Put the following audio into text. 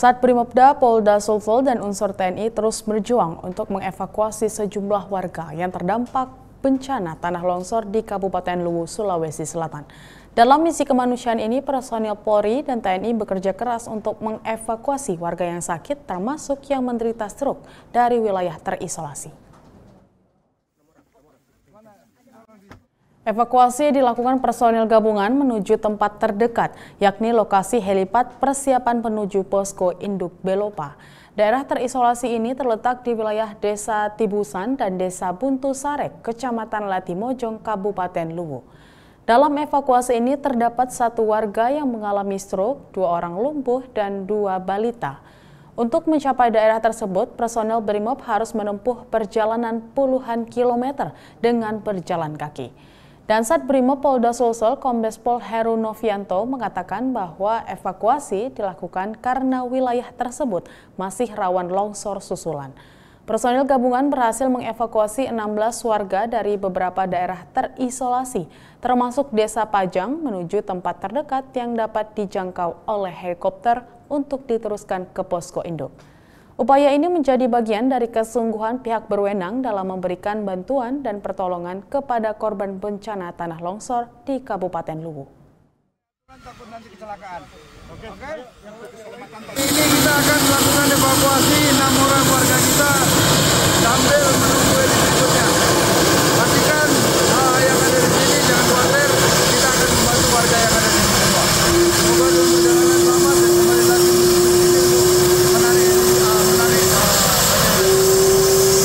Saat Brimobda, Polda Sulsel dan unsur TNI terus berjuang untuk mengevakuasi sejumlah warga yang terdampak bencana tanah longsor di Kabupaten Luwu, Sulawesi Selatan. Dalam misi kemanusiaan ini, personil Polri dan TNI bekerja keras untuk mengevakuasi warga yang sakit termasuk yang menderita stroke dari wilayah terisolasi. Evakuasi dilakukan personil gabungan menuju tempat terdekat, yakni lokasi helipad persiapan menuju posko induk Belopa. Daerah terisolasi ini terletak di wilayah Desa Tibusan dan Desa Buntu Sarek, Kecamatan Latimojong, Kabupaten Luwu. Dalam evakuasi ini terdapat satu warga yang mengalami stroke, dua orang lumpuh, dan dua balita. Untuk mencapai daerah tersebut, personel BRIMOB harus menempuh perjalanan puluhan kilometer dengan berjalan kaki. Dan saat Brimob Polda Sulsel, Kombes Pol Heru Novianto mengatakan bahwa evakuasi dilakukan karena wilayah tersebut masih rawan longsor susulan. Personil gabungan berhasil mengevakuasi 16 warga dari beberapa daerah terisolasi, termasuk desa Pajang menuju tempat terdekat yang dapat dijangkau oleh helikopter untuk diteruskan ke posko induk. Upaya ini menjadi bagian dari kesungguhan pihak berwenang dalam memberikan bantuan dan pertolongan kepada korban bencana tanah longsor di Kabupaten Luwu. Ini kita akan melakukan evakuasi